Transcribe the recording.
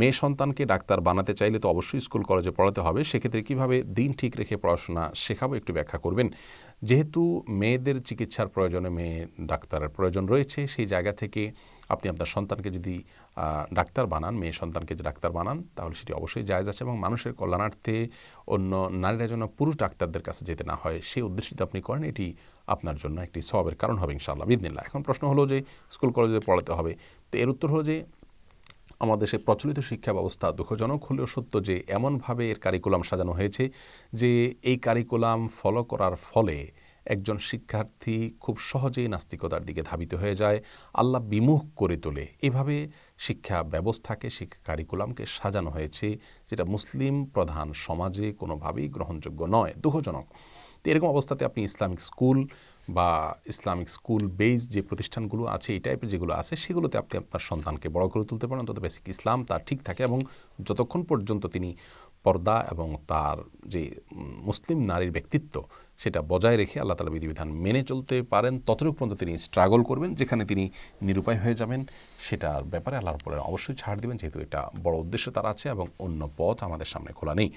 মেয়ে সন্তানকে ডাক্তার বানাতে চাইলে তো অবশ্যই স্কুল কলেজে পড়াতে হবে সেক্ষেত্রে কিভাবে দিন ঠিক রেখে পড়াশোনা শেখাবো একটু ব্যাখ্যা করবেন যেহেতু মেয়েদের চিকিৎসার প্রয়োজনে মেয়ে ডাক্তারের প্রয়োজন রয়েছে সেই জায়গা থেকে আপনি আপনার সন্তানকে যদি ডাক্তার বানান মেয়ে সন্তানকে যে ডাক্তার বানান তাহলে সেটি অবশ্যই জায়জ আছে এবং মানুষের কল্যাণার্থে অন্য নারীরা যেন পুরুষ ডাক্তারদের কাছে যেতে না হয় সেই উদ্দেশ্যে আপনি করেন এটি আপনার জন্য একটি সবের কারণ হবে ইনশাআল্লাহ বিদিনিল্লা এখন প্রশ্ন হলো যে স্কুল কলেজে পড়াতে হবে তো এর উত্তর হলো যে আমাদের সে প্রচলিত শিক্ষা ব্যবস্থা দুঃখজনক হলেও সত্য যে এমনভাবে এর কারিকুলাম সাজানো হয়েছে যে এই কারিকুলাম ফলো করার ফলে একজন শিক্ষার্থী খুব সহজেই নাস্তিকতার দিকে ধাবিত হয়ে যায় আল্লাহ বিমুখ করে তোলে এভাবে শিক্ষা ব্যবস্থাকে শিক্ষা কারিকুলামকে সাজানো হয়েছে যেটা মুসলিম প্রধান সমাজে কোনোভাবেই গ্রহণযোগ্য নয় দুঃখজনক তো এরকম অবস্থাতে আপনি ইসলামিক স্কুল বা ইসলামিক স্কুল বেস যে প্রতিষ্ঠানগুলো আছে এই টাইপের যেগুলো আছে সেগুলোতে আপনি আপনার সন্তানকে বড় করে তুলতে পারেন অন্তত বেসিক ইসলাম তার ঠিক থাকে এবং যতক্ষণ পর্যন্ত তিনি পর্দা এবং তার যে মুসলিম নারীর ব্যক্তিত্ব সেটা বজায় রেখে আল্লাহ তালা বিধিবিধান মেনে চলতে পারেন ততটুকু পর্যন্ত তিনি স্ট্রাগল করবেন যেখানে তিনি নিরুপায় হয়ে যাবেন সেটার ব্যাপারে আল্লাহর পরে অবশ্যই ছাড় দেবেন যেহেতু এটা বড় উদ্দেশ্য তার আছে এবং অন্য পথ আমাদের সামনে খোলা নেই